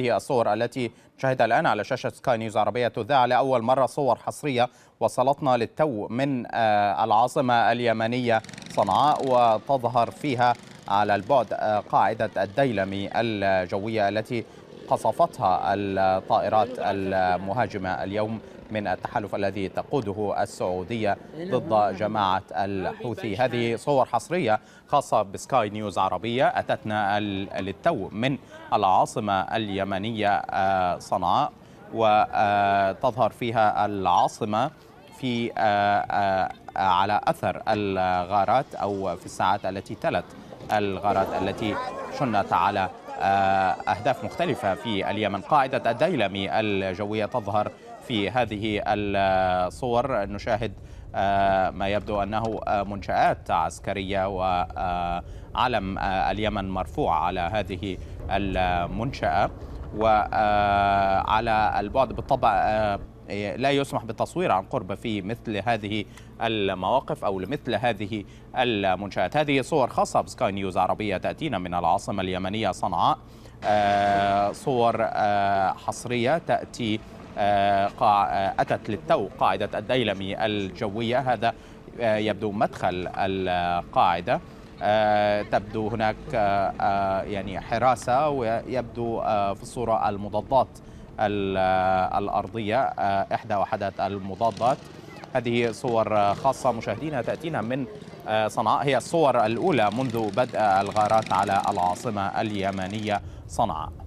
هذه الصور التي نشاهدها الآن على شاشة سكاي نيوز عربية تذاع لأول مرة صور حصرية وصلتنا للتو من آه، العاصمة اليمنية صنعاء وتظهر فيها على البعد آه، قاعدة الديلمي الجوية التي قصفتها الطائرات المهاجمة اليوم من التحالف الذي تقوده السعودية ضد جماعة الحوثي هذه صور حصرية خاصة بسكاي نيوز عربية أتتنا للتو من العاصمة اليمنية آه، صنعاء وتظهر فيها العاصمة في آه، آه، على أثر الغارات أو في الساعات التي تلت الغارات التي شنت على آه، أهداف مختلفة في اليمن قاعدة الديلمي الجوية تظهر في هذه الصور نشاهد آه، ما يبدو أنه آه، منشآت عسكرية وعلم اليمن مرفوع على هذه المنشأة وعلى البعد بالطبع إيه، لا يسمح بالتصوير عن قرب في مثل هذه المواقف أو لمثل هذه المنشآت هذه صور خاصة بسكاي نيوز عربية تأتينا من العاصمة اليمنية صنعاء آه، صور آه، حصرية تأتي آه، أتت للتو قاعدة الديلمي الجوية هذا يبدو مدخل القاعدة تبدو هناك يعني حراسة ويبدو في الصورة المضادات الأرضية آه، إحدى وحدات المضادات هذه صور خاصة مشاهدينا تأتينا من آه، صنعاء هي الصور الأولى منذ بدء الغارات على العاصمة اليمنية صنعاء